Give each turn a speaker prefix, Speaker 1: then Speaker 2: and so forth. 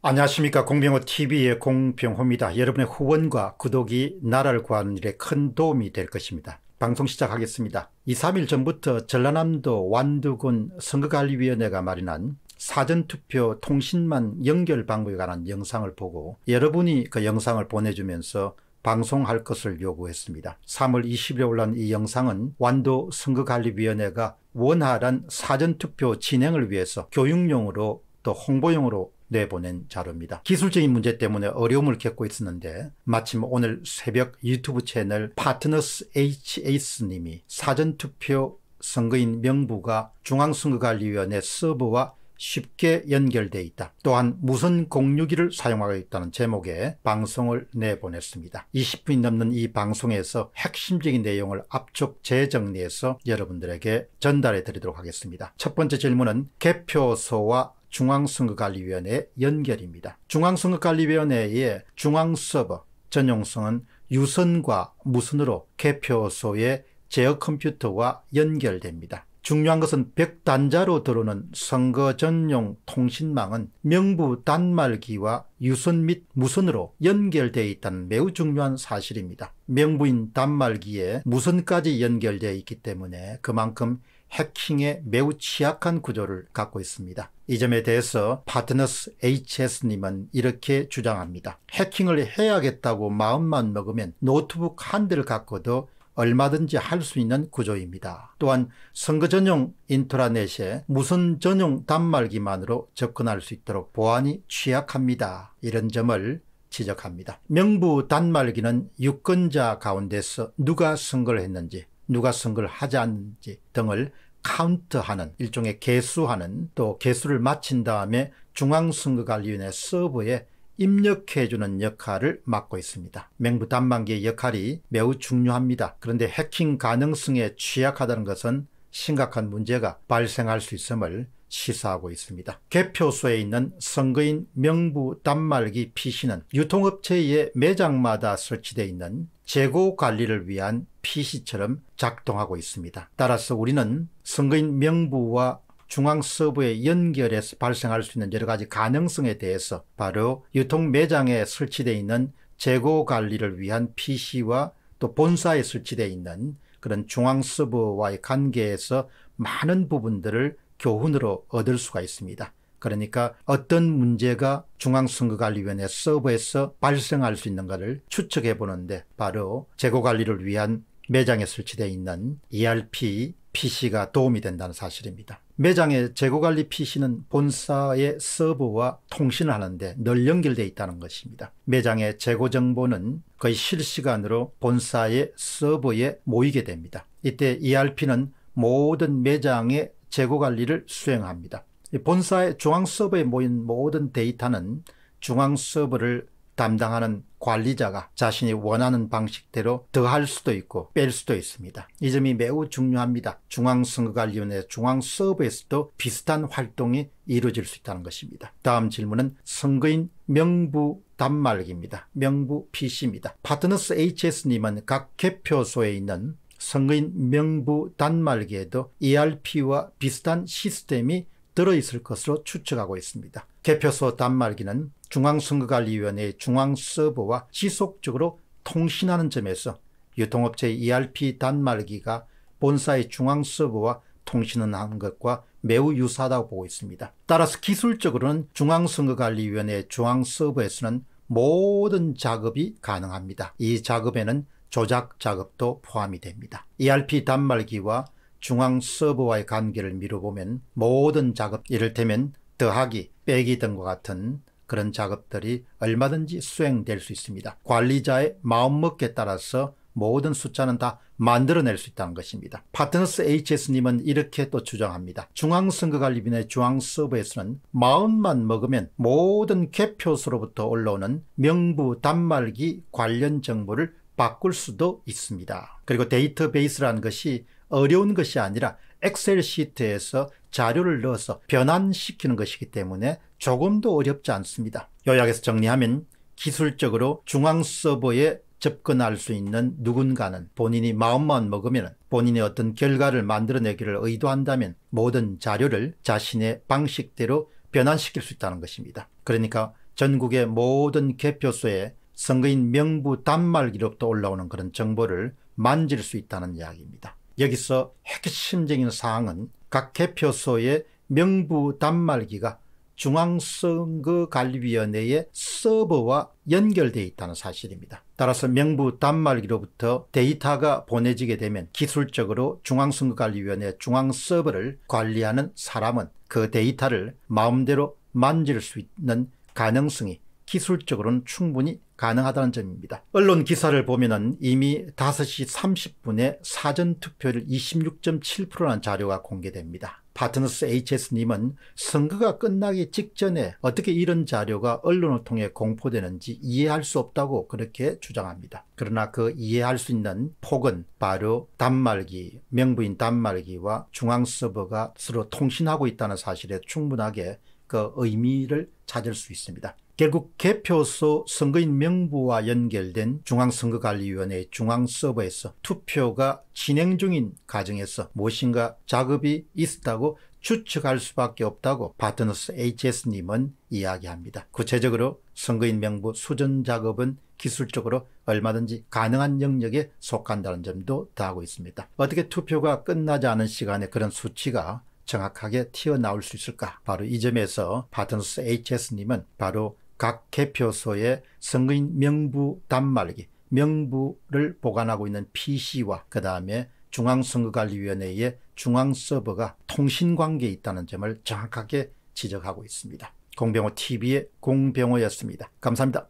Speaker 1: 안녕하십니까 공병호TV의 공병호입니다. 여러분의 후원과 구독이 나라를 구하는 일에 큰 도움이 될 것입니다. 방송 시작하겠습니다. 2, 3일 전부터 전라남도 완두군 선거관리위원회가 마련한 사전투표 통신망 연결 방법에 관한 영상을 보고 여러분이 그 영상을 보내주면서 방송할 것을 요구했습니다. 3월 20일에 올라온 이 영상은 완도 선거관리위원회가 원활한 사전투표 진행을 위해서 교육용으로 또 홍보용으로 내보낸 자료입니다. 기술적인 문제 때문에 어려움을 겪고 있었는데 마침 오늘 새벽 유튜브 채널 파트너스 HS님이 사전투표 선거인 명부가 중앙선거관리위원회 서버와 쉽게 연결돼 있다. 또한 무선 공유기를 사용하고 있다는 제목의 방송을 내보냈습니다. 20분이 넘는 이 방송에서 핵심적인 내용을 압축 재정리해서 여러분들에게 전달해 드리도록 하겠습니다. 첫 번째 질문은 개표소와 중앙선거관리위원회 연결입니다. 중앙선거관리위원회의 중앙서버 전용성은 유선과 무선으로 개표소의 제어 컴퓨터와 연결됩니다. 중요한 것은 100단자로 들어오는 선거 전용 통신망은 명부 단말기와 유선 및 무선으로 연결되어 있다는 매우 중요한 사실입니다. 명부인 단말기에 무선까지 연결되어 있기 때문에 그만큼 해킹에 매우 취약한 구조를 갖고 있습니다. 이 점에 대해서 파트너스 HS님은 이렇게 주장합니다. 해킹을 해야겠다고 마음만 먹으면 노트북 한 대를 갖고도 얼마든지 할 수 있는 구조입니다. 또한 선거 전용 인트라넷에 무선 전용 단말기만으로 접근할 수 있도록 보안이 취약합니다. 이런 점을 지적합니다. 명부 단말기는 유권자 가운데서 누가 선거를 했는지 누가 선거를 하지 않는지 등을 카운트하는 일종의 개수하는 또 개수를 마친 다음에 중앙선거관리위원회 서버에 입력해주는 역할을 맡고 있습니다. 맹부단방기의 역할이 매우 중요합니다. 그런데 해킹 가능성에 취약하다는 것은 심각한 문제가 발생할 수 있음을 시사하고 있습니다. 개표소에 있는 선거인 명부 단말기 PC는 유통업체의 매장마다 설치되어 있는 재고 관리를 위한 PC처럼 작동하고 있습니다. 따라서 우리는 선거인 명부와 중앙 서버에 연결해서 발생할 수 있는 여러 가지 가능성에 대해서 바로 유통 매장에 설치되어 있는 재고 관리를 위한 PC와 또 본사에 설치되어 있는 그런 중앙 서버와의 관계에서 많은 부분들을 교훈으로 얻을 수가 있습니다. 그러니까 어떤 문제가 중앙선거관리위원회 서버에서 발생할 수 있는가를 추측해 보는데 바로 재고관리를 위한 매장에 설치되어 있는 ERP PC가 도움이 된다는 사실입니다. 매장의 재고관리 PC는 본사의 서버와 통신을 하는데 늘 연결되어 있다는 것입니다. 매장의 재고 정보는 거의 실시간으로 본사의 서버에 모이게 됩니다. 이때 ERP는 모든 매장의 재고 관리를 수행합니다. 본사의 중앙 서버에 모인 모든 데이터는 중앙 서버를 담당하는 관리자가 자신이 원하는 방식대로 더할 수도 있고 뺄 수도 있습니다. 이 점이 매우 중요합니다. 중앙선거관리위원회 중앙 서버에서도 비슷한 활동이 이루어질 수 있다는 것입니다. 다음 질문은 선거인 명부 단말기입니다. 명부 PC입니다. 파트너스 HS님은 각 개표소에 있는 선거인 명부 단말기에도 ERP와 비슷한 시스템이 들어있을 것으로 추측하고 있습니다. 개표소 단말기는 중앙선거관리위원회의 중앙서버와 지속적으로 통신하는 점에서 유통업체 ERP 단말기가 본사의 중앙서버와 통신을 하 것과 매우 유사하다고 보고 있습니다. 따라서 기술적으로는 중앙선거관리위원회 중앙서버에서는 모든 작업이 가능합니다. 이 작업에는 조작 작업도 포함이 됩니다. ERP 단말기와 중앙 서버와의 관계를 미뤄보면 모든 작업, 이를테면 더하기, 빼기 등과 같은 그런 작업들이 얼마든지 수행될 수 있습니다. 관리자의 마음먹기에 따라서 모든 숫자는 다 만들어낼 수 있다는 것입니다. 파트너스 HS님은 이렇게 또 주장합니다. 중앙선거관리위원회 중앙서버에서는 마음만 먹으면 모든 개표소로부터 올라오는 명부 단말기 관련 정보를 바꿀 수도 있습니다. 그리고 데이터베이스라는 것이 어려운 것이 아니라 엑셀 시트에서 자료를 넣어서 변환시키는 것이기 때문에 조금도 어렵지 않습니다. 요약해서 정리하면 기술적으로 중앙 서버에 접근할 수 있는 누군가는 본인이 마음만 먹으면 본인의 어떤 결과를 만들어내기를 의도한다면 모든 자료를 자신의 방식대로 변환시킬 수 있다는 것입니다. 그러니까 전국의 모든 개표소에 선거인 명부 단말 기록도 올라오는 그런 정보를 만질 수 있다는 이야기입니다. 여기서 핵심적인 사항은 각 개표소의 명부 단말기가 중앙선거관리위원회의 서버와 연결되어 있다는 사실입니다. 따라서 명부 단말기로부터 데이터가 보내지게 되면 기술적으로 중앙선거관리위원회 중앙 서버를 관리하는 사람은 그 데이터를 마음대로 만질 수 있는 가능성이 기술적으로는 충분히 가능하다는 점입니다. 언론 기사를 보면은 이미 5시 30분에 사전투표율 26.7%라는 자료가 공개됩니다. 파트너스 HS님은 선거가 끝나기 직전에 어떻게 이런 자료가 언론을 통해 공포되는지 이해할 수 없다고 그렇게 주장합니다. 그러나 그 이해할 수 있는 폭은 바로 단말기, 명부인 단말기와 중앙 서버가 서로 통신하고 있다는 사실에 충분하게 그 의미를 찾을 수 있습니다. 결국 개표소 선거인 명부와 연결된 중앙선거관리위원회 중앙서버에서 투표가 진행 중인 과정에서 무엇인가 작업이 있었다고 추측할 수밖에 없다고 파트너스 HS님은 이야기합니다. 구체적으로 선거인 명부 수전 작업은 기술적으로 얼마든지 가능한 영역에 속한다는 점도 더하고 있습니다. 어떻게 투표가 끝나지 않은 시간에 그런 수치가 정확하게 튀어나올 수 있을까? 바로 이 점에서 파트너스 HS님은 바로 각개표소의 선거인 명부 단말기, 명부를 보관하고 있는 PC와 그 다음에 중앙선거관리위원회의 중앙서버가 통신관계에 있다는 점을 정확하게 지적하고 있습니다. 공병호 TV의 공병호였습니다. 감사합니다.